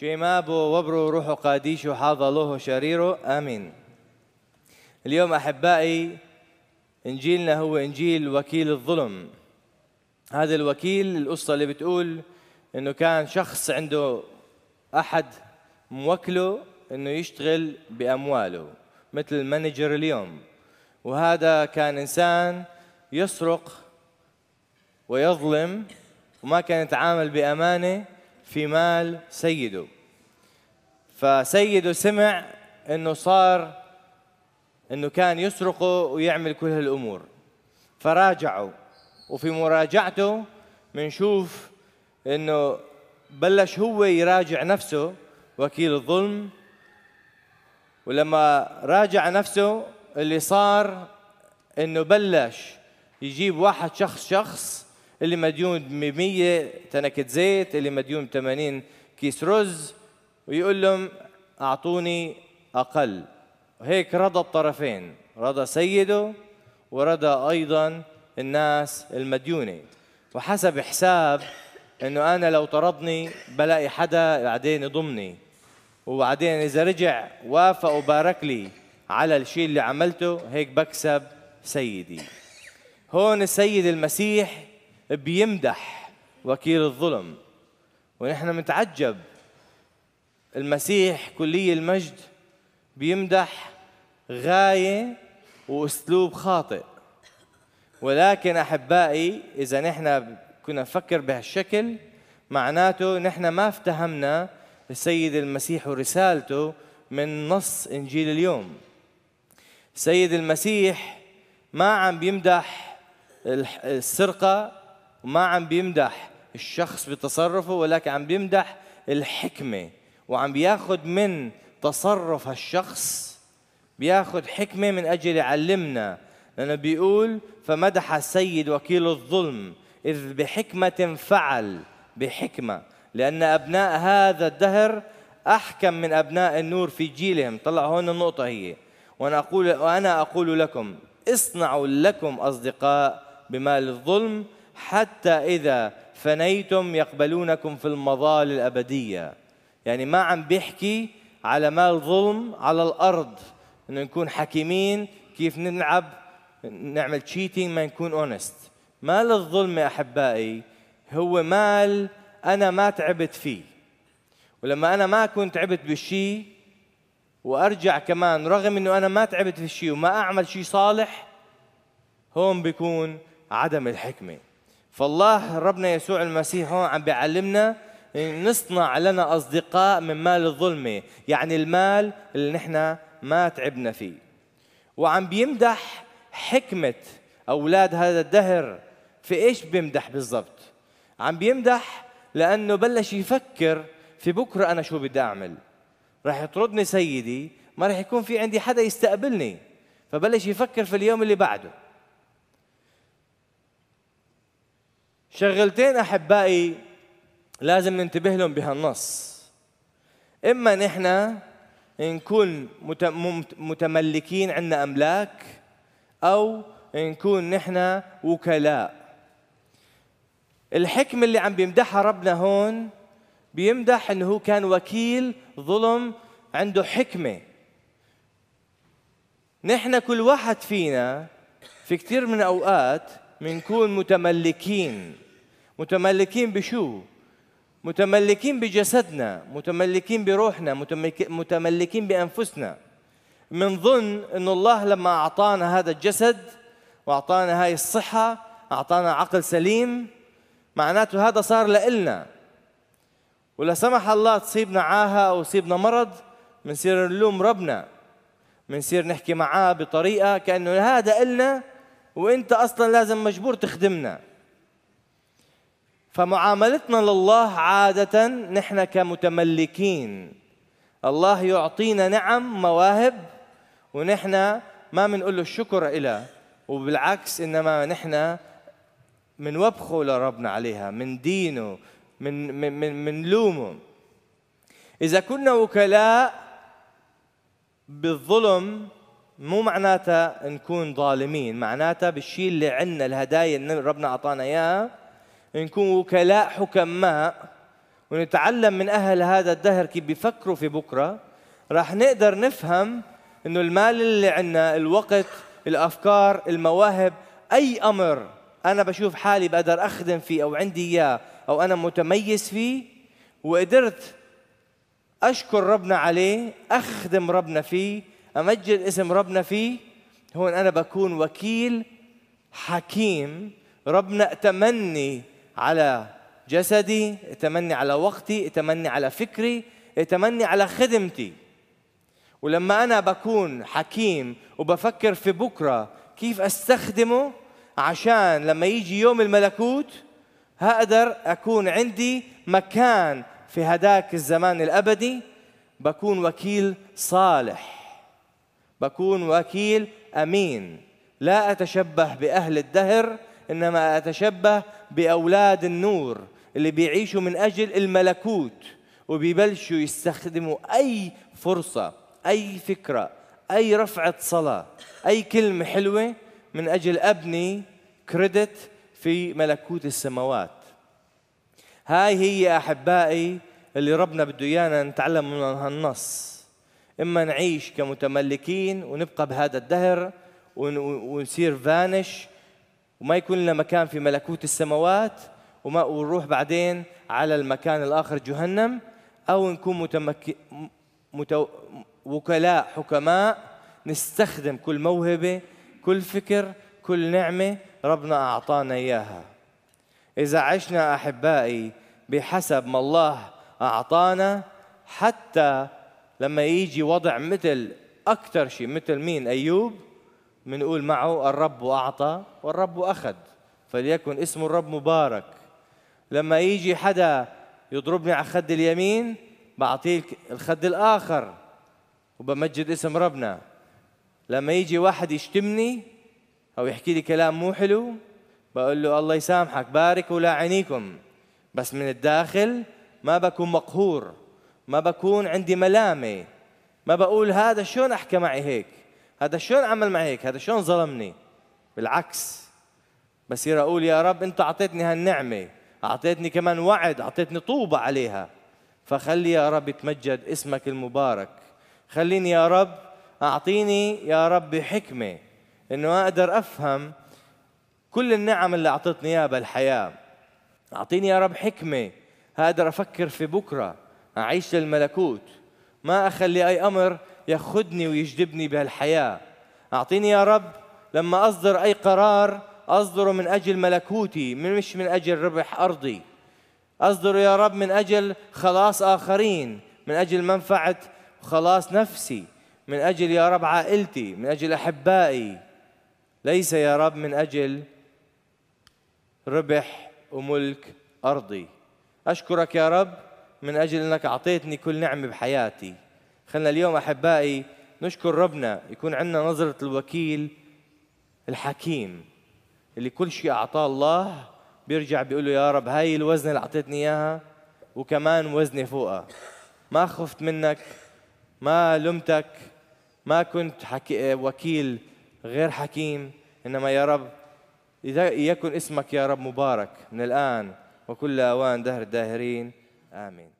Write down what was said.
شيمابو وبرو روحو قاديشو حاضلوه له شريره امين اليوم احبائي انجيلنا هو انجيل وكيل الظلم هذا الوكيل القصه اللي بتقول انه كان شخص عنده احد موكله انه يشتغل بامواله مثل المانجر اليوم وهذا كان انسان يسرق ويظلم وما كان يتعامل بامانه في مال سيده فسيده سمع انه صار انه كان يسرقه ويعمل كل هالامور فراجعه وفي مراجعته بنشوف انه بلش هو يراجع نفسه وكيل الظلم ولما راجع نفسه اللي صار انه بلش يجيب واحد شخص شخص اللي مديون ب 100 تنكة زيت اللي مديون ب 80 كيس رز ويقول لهم أعطوني أقل وهيك رضى الطرفين رضى سيده ورضى أيضا الناس المديونة وحسب حساب انه انا لو طردني بلاقي حدا بعدين يضمني وبعدين اذا رجع وافق وبارك لي على الشيء اللي عملته هيك بكسب سيدي هون السيد المسيح بيمدح وكيل الظلم ونحن متعجب المسيح كلي المجد بيمدح غاية وأسلوب خاطئ ولكن أحبائي إذا نحن كنا نفكر بهالشكل معناته نحن ما افتهمنا السيد المسيح ورسالته من نص إنجيل اليوم السيد المسيح ما عم بيمدح السرقة وما عم بيمدح الشخص بتصرفه ولكن عم بيمدح الحكمة وعم بياخد من تصرف هالشخص بياخد حكمة من أجل يعلمنا لأنه بيقول فمدح السيد وكيل الظلم إذ بحكمة فعل بحكمة لأن أبناء هذا الدهر أحكم من أبناء النور في جيلهم طلع هون النقطة هي وأنا أقول, وأنا أقول لكم اصنعوا لكم أصدقاء بمال الظلم حتى إذا فنيتم يقبلونكم في المظال الأبدية يعني ما عم بيحكي على مال ظلم على الأرض إنه نكون حكيمين كيف نلعب نعمل تشيتينج ما نكون اونست مال الظلم يا أحبائي هو مال أنا ما تعبت فيه ولما أنا ما كنت تعبت بالشيء وأرجع كمان رغم إنه أنا ما تعبت في الشيء وما أعمل شيء صالح هون بيكون عدم الحكمه فالله ربنا يسوع المسيح هون عم بيعلمنا نصنع لنا أصدقاء من مال الظلمة يعني المال اللي نحن ما تعبنا فيه وعم بيمدح حكمة أولاد هذا الدهر في إيش بيمدح بالضبط عم بيمدح لأنه بلش يفكر في بكرة أنا شو بدي أعمل راح يطردني سيدي ما راح يكون في عندي حدا يستقبلني فبلش يفكر في اليوم اللي بعده شغلتين احبائي لازم ننتبه لهم بهالنص اما نحن نكون متملكين عندنا املاك او نكون نحن وكلاء الحكمه اللي عم بيمدحها ربنا هون بيمدح انه هو كان وكيل ظلم عنده حكمه نحن كل واحد فينا في كثير من اوقات بنكون متملكين متملكين بشو؟ متملكين بجسدنا متملكين بروحنا متملكين بأنفسنا من ضمن أن الله لما أعطانا هذا الجسد وأعطانا هاي الصحة أعطانا عقل سليم معناته هذا صار لنا ولا سمح الله تصيبنا عاهة أو يصيبنا مرض بنصير نلوم ربنا بنصير نحكي معاه بطريقة كأنه هذا لنا وانت اصلا لازم مجبور تخدمنا فمعاملتنا لله عادة نحن كمتملكين الله يعطينا نعم مواهب ونحن ما بنقول له الشكر إلى وبالعكس إنما نحن وبخه لربنا عليها من دينه من من من, من لومه إذا كنا وكلاء بالظلم مو معناتها نكون ظالمين معناتها بالشيء اللي عندنا الهدايا اللي ربنا أعطانا إياها نكون وكلاء حكماء ونتعلم من أهل هذا الدهر كيف بيفكروا في بكرة راح نقدر نفهم إنه المال اللي عندنا الوقت الأفكار المواهب أي أمر أنا بشوف حالي بقدر أخدم فيه أو عندي إياه أو أنا متميز فيه وقدرت أشكر ربنا عليه أخدم ربنا فيه أمجد اسم ربنا فيه هون أنا بكون وكيل حكيم ربنا اتمني على جسدي اتمني على وقتي اتمني على فكري اتمني على خدمتي ولما أنا بكون حكيم وبفكر في بكرة كيف أستخدمه عشان لما يجي يوم الملكوت هقدر أكون عندي مكان في هداك الزمان الأبدي بكون وكيل صالح بكون وكيل امين لا اتشبه باهل الدهر انما اتشبه باولاد النور اللي بيعيشوا من اجل الملكوت وبيبلشوا يستخدموا اي فرصه اي فكره اي رفعه صلاه اي كلمه حلوه من اجل ابني كريدت في ملكوت السماوات هاي هي احبائي اللي ربنا بده ايانا نتعلم من هالنص إما نعيش كمتملكين ونبقى بهذا الدهر ونصير فانش وما يكون لنا مكان في ملكوت السماوات وما ونروح بعدين على المكان الآخر جهنم أو نكون متمك... مت... وكلاء حكماء نستخدم كل موهبة كل فكر كل نعمة ربنا أعطانا إياها إذا عشنا أحبائي بحسب ما الله أعطانا حتى لما يجي وضع مثل أكثر شيء مثل مين أيوب بنقول معه الرب أعطى والرب أخذ فليكن اسم الرب مبارك لما يجي حدا يضربني على خد اليمين بعطيك الخد الآخر وبمجد اسم ربنا لما يجي واحد يشتمني أو يحكي لي كلام مو حلو بقول له الله يسامحك بارك ولا عينيكم بس من الداخل ما بكون مقهور ما بكون عندي ملامه ما بقول هذا شلون احكى معي هيك هذا شلون عمل معي هيك هذا شلون ظلمني بالعكس بصير اقول يا رب انت اعطيتني هالنعمه اعطيتني كمان وعد اعطيتني طوبه عليها فخلي يا رب يتمجد اسمك المبارك خليني يا رب اعطيني يا رب حكمه انه اقدر افهم كل النعم اللي اعطيتني اياها بالحياه اعطيني يا رب حكمه اقدر افكر في بكره أعيش للملكوت ما أخلي أي أمر ياخذني ويجذبني بهالحياة أعطيني يا رب لما أصدر أي قرار أصدره من أجل ملكوتي مش من أجل ربح أرضي أصدره يا رب من أجل خلاص آخرين من أجل منفعة خلاص نفسي من أجل يا رب عائلتي من أجل أحبائي ليس يا رب من أجل ربح وملك أرضي أشكرك يا رب من أجل أنك أعطيتني كل نعمة بحياتي خلنا اليوم أحبائي نشكر ربنا يكون عندنا نظرة الوكيل الحكيم اللي كل شيء أعطاه الله بيرجع بيقول له يا رب هاي الوزنة اللي أعطيتني إياها وكمان وزنة فوقها ما خفت منك ما لمتك ما كنت حكي وكيل غير حكيم إنما يا رب يكن اسمك يا رب مبارك من الآن وكل أوان دهر الداهرين Amén.